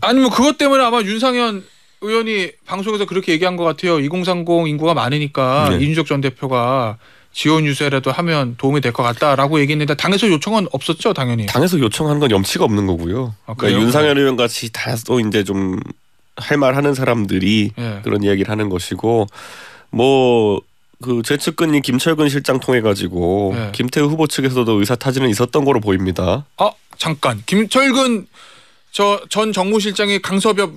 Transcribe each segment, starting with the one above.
아니면 뭐 그것 때문에 아마 윤상현 의원이 방송에서 그렇게 얘기한 것 같아요. 2030 인구가 많으니까 네. 이준석 전 대표가 지원 유세라도 하면 도움이 될 것 같다라고 얘기했는데 당에서 요청은 없었죠, 당연히. 당에서 요청한 건 염치가 없는 거고요. 아, 그러니까 윤상현 의원 같이 다 또 이제 좀 할 말 하는 사람들이 네. 그런 이야기를 하는 것이고 뭐그재 측근인 김철근 실장 통해 가지고 네. 김태우 후보 측에서도 의사 타진은 있었던 거로 보입니다. 아 잠깐 김철근 저전 정무실장이 강서벽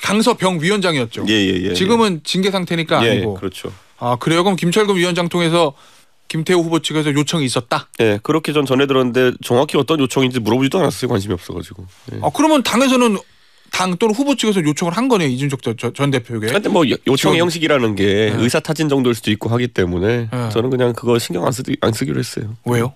강서병 위원장이었죠. 예, 예, 예, 예. 지금은 징계 상태니까 예, 아니고. 그렇죠. 아 그래요? 그럼 김철근 위원장 통해서 김태우 후보 측에서 요청이 있었다. 예, 그렇게 전 전해 들었는데 정확히 어떤 요청인지 물어보지도 않았어요. 관심이 없어가지고. 예. 아 그러면 당에서는 당 또는 후보 측에서 요청을 한 거네요 이준석 전 대표에게. 근데 뭐 요청의 형식이라는 게 네. 의사 타진 정도일 수도 있고 하기 때문에 네. 저는 그냥 그거 신경 안, 쓰, 안 쓰기로 했어요. 왜요?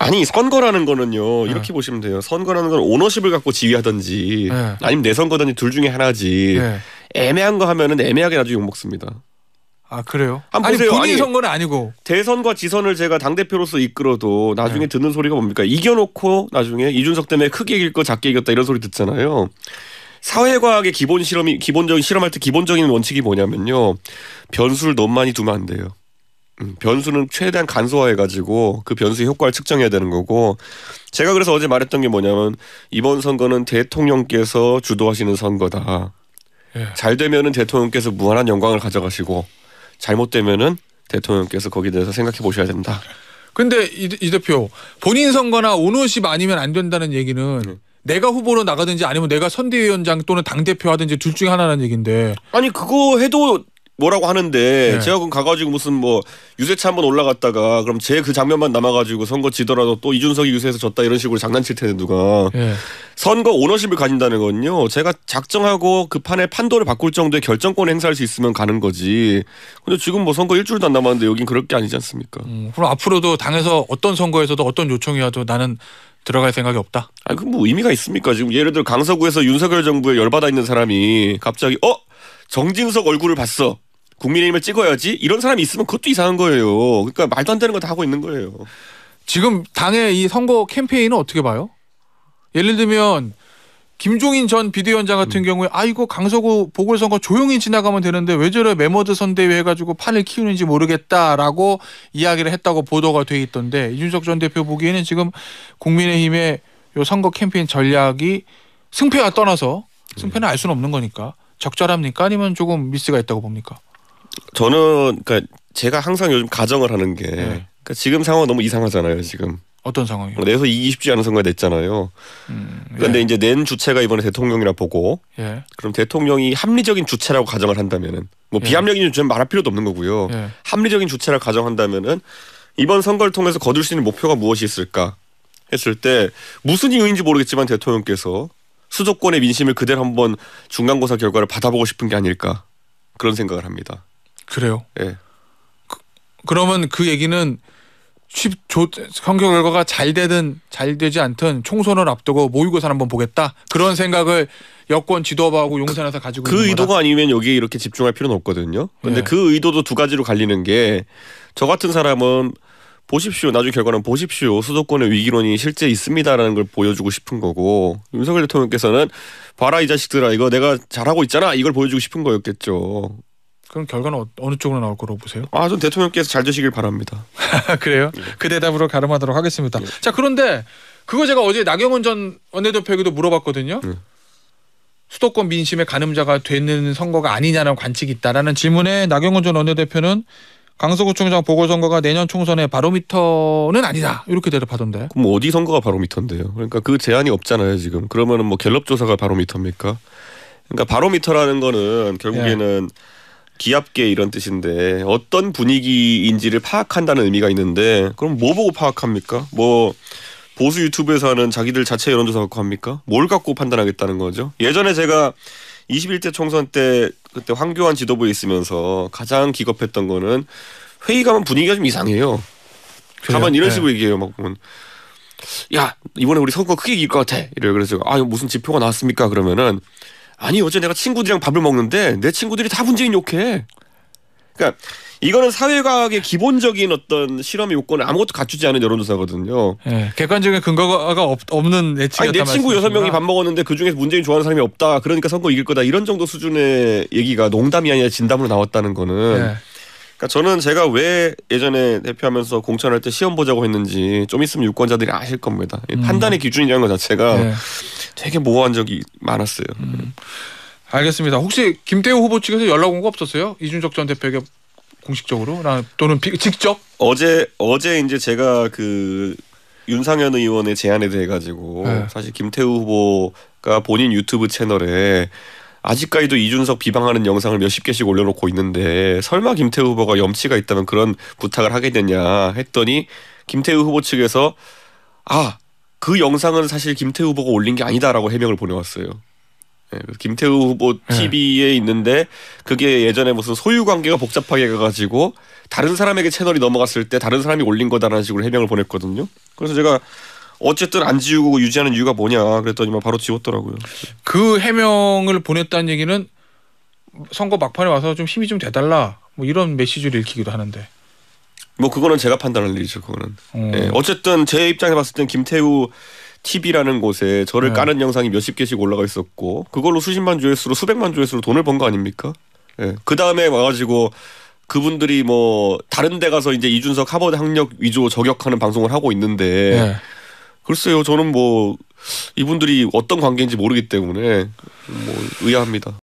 아니 선거라는 거는요 네. 이렇게 네. 보시면 돼요. 선거라는 건 오너십을 갖고 지휘하든지 네. 아니면 내 선거든지 둘 중에 하나지. 네. 애매한 거 하면은 애매하게 나중에 욕 먹습니다. 아 그래요? 한번 아니, 보세요. 본인 아니, 선거는 아니고 대선과 지선을 제가 당 대표로서 이끌어도 나중에 네. 듣는 소리가 뭡니까? 이겨놓고 나중에 이준석 때문에 크게 이길 거 작게 이겼다 이런 소리 듣잖아요. 사회과학의 기본 실험이 기본적인 실험할 때 기본적인 원칙이 뭐냐면요 변수를 너무 많이 두면 안 돼요. 음, 변수는 최대한 간소화해가지고 그 변수의 효과를 측정해야 되는 거고 제가 그래서 어제 말했던 게 뭐냐면 이번 선거는 대통령께서 주도하시는 선거다. 예. 잘 되면은 대통령께서 무한한 영광을 가져가시고 잘못되면은 대통령께서 거기에 대해서 생각해 보셔야 된다. 근데 이, 이, 대표 본인 선거나 오너십 아니면 안 된다는 얘기는 네. 내가 후보로 나가든지 아니면 내가 선대위원장 또는 당 대표 하든지 둘 중에 하나라는 얘긴데 아니 그거 해도 뭐라고 하는데 네. 제가 그 가가지고 무슨 뭐 유세차 한번 올라갔다가 그럼 제 그 장면만 남아가지고 선거 지더라도 또 이준석이 유세에서 졌다 이런 식으로 장난칠 텐데 누가 네. 선거 오너십을 가진다는 건요 제가 작정하고 그판에 판도를 바꿀 정도의 결정권 행사할 수 있으면 가는 거지 근데 지금 뭐 선거 일주일도 안 남았는데 여긴 그럴 게 아니지 않습니까 음, 그럼 앞으로도 당에서 어떤 선거에서도 어떤 요청이 와도 나는 들어갈 생각이 없다. 아, 그뭐 의미가 있습니까? 지금 예를 들어 강서구에서 윤석열 정부에 열받아 있는 사람이 갑자기 어 정진석 얼굴을 봤어. 국민의힘을 찍어야지 이런 사람이 있으면 그것도 이상한 거예요. 그러니까 말도 안 되는 거다 하고 있는 거예요. 지금 당의 이 선거 캠페인은 어떻게 봐요? 예를 들면 김종인 전 비대위원장 같은 음. 경우에 아이고 강서구 보궐선거 조용히 지나가면 되는데 왜 저래 메모드 선대위 해가지고 판을 키우는지 모르겠다라고 이야기를 했다고 보도가 돼 있던데 이준석 전 대표 보기에는 지금 국민의힘의 요 선거 캠페인 전략이 승패와 떠나서 승패는 네. 알 수는 없는 거니까 적절합니까 아니면 조금 미스가 있다고 봅니까? 저는 그러니까 제가 항상 요즘 가정을 하는 게 네. 그러니까 지금 상황 너무 이상하잖아요 지금. 어떤 상황이요? 뭐 내서 이기 쉽지 않은 선거 냈잖아요. 음, 그런데 예. 이제 낸 주체가 이번에 대통령이라 보고 예. 그럼 대통령이 합리적인 주체라고 가정을 한다면은 뭐 예. 비합리적인 주체는 말할 필요도 없는 거고요. 예. 합리적인 주체라 가정한다면은 이번 선거를 통해서 거둘 수 있는 목표가 무엇이 있을까 했을 때 무슨 이유인지 모르겠지만 대통령께서 수도권의 민심을 그대로 한번 중간고사 결과를 받아보고 싶은 게 아닐까 그런 생각을 합니다. 그래요. 예. 그, 러면그 얘기는 쉽 조, 성적 결과가 잘 되든 잘 되지 않든 총선을 앞두고 모의고사 한번 보겠다 그런 생각을 여권 지도부하고 그, 용산에서 가지고 그 의도가 거다. 아니면 여기에 이렇게 집중할 필요는 없거든요. 근데 예. 그 의도도 두 가지로 갈리는 게 저 같은 사람은 보십시오. 나중 에 결과는 보십시오. 수도권의 위기론이 실제 있습니다라는 걸 보여주고 싶은 거고 윤석열 대통령께서는 봐라 이 자식들아 이거 내가 잘하고 있잖아 이걸 보여주고 싶은 거였겠죠. 그럼 결과는 어, 느 쪽으로 나올 거로 보세요? 아, 전 대통령께서 잘 되시길 바랍니다. 그래요? 예. 그 대답으로 가름하도록 하겠습니다. 예. 자, 그런데 그거 제가 어제 나경원 전 원내대표에게도 물어봤거든요. 예. 수도권 민심의 가늠자가 되는 선거가 아니냐는 관측이 있다라는 질문에 나경원 전 원내대표는 강서구청장 보궐선거가 내년 총선의 바로미터는 아니다 이렇게 대답하던데. 그럼 뭐 어디 선거가 바로미터인데요? 그러니까 그 제한이 없잖아요 지금. 그러면은 뭐 갤럽 조사가 바로미터입니까? 그러니까 바로미터라는 거는 결국에는 예. 기압계 이런 뜻인데 어떤 분위기인지를 파악한다는 의미가 있는데 그럼 뭐 보고 파악합니까? 뭐 보수 유튜브에서 하는 자기들 자체 여론조사 갖고 합니까? 뭘 갖고 판단하겠다는 거죠? 예전에 제가 21대 총선 때 그때 황교안 지도부에 있으면서 가장 기겁했던 거는 회의 가면 분위기가 좀 이상해요. 그래요? 가만 이런 네. 식으로 얘기해요. 막 보면 야 이번에 우리 선거 크게 이길 것 같아. 이래 그래서 아 무슨 지표가 나왔습니까? 그러면은 아니 어제 내가 친구들이랑 밥을 먹는데 내 친구들이 다 문재인 욕해. 그러니까 이거는 사회과학의 기본적인 어떤 실험의 요건을 아무것도 갖추지 않은 여론조사거든요. 네, 객관적인 근거가 없, 없는 예측이었다 내 친구 여섯 명이 밥 먹었는데 그중에서 문재인 좋아하는 사람이 없다. 그러니까 선거 이길 거다. 이런 정도 수준의 얘기가 농담이 아니라 진담으로 나왔다는 거는 네. 그러니까 저는 제가 왜 예전에 대표하면서 공천할 때 시험 보자고 했는지 좀 있으면 유권자들이 아실 겁니다. 음. 판단의 기준이라는 것 자체가 네. 되게 모호한 적이 많았어요. 음. 알겠습니다. 혹시 김태우 후보 측에서 연락 온 거 없었어요? 이준석 전 대표에게 공식적으로 또는 직접? 어제 어제 이제 제가 그 윤상현 의원의 제안에 대해 가지고 네. 사실 김태우 후보가 본인 유튜브 채널에 아직까지도 이준석 비방하는 영상을 몇십 개씩 올려놓고 있는데 설마 김태우 후보가 염치가 있다면 그런 부탁을 하겠느냐 했더니 김태우 후보 측에서 아 그 영상은 사실 김태우 후보가 올린 게 아니다라고 해명을 보내왔어요. 네, 김태우 후보 TV에 예. 네. 있는데 그게 예전에 무슨 소유 관계가 복잡하게 가가지고 다른 사람에게 채널이 넘어갔을 때 다른 사람이 올린 거다라는 식으로 해명을 보냈거든요. 그래서 제가 어쨌든 안 지우고 유지하는 이유가 뭐냐 그랬더니 막 바로 지웠더라고요. 그 해명을 보냈다는 얘기는 선거 막판에 와서 좀 힘이 좀 돼달라 뭐 이런 메시지를 읽히기도 하는데. 뭐 그거는 제가 판단할 일이죠. 그거는. 음. 예, 어쨌든 제 입장에 봤을 땐 김태우 TV라는 곳에 저를 네. 까는 영상이 몇십 개씩 올라가 있었고 그걸로 수십만 조회수로 수백만 조회수로 돈을 번 거 아닙니까? 예. 그 다음에 와가지고 그분들이 뭐 다른 데 가서 이제 이준석 하버드 학력 위조 저격하는 방송을 하고 있는데 네. 글쎄요, 저는 뭐 이분들이 어떤 관계인지 모르기 때문에 뭐 의아합니다.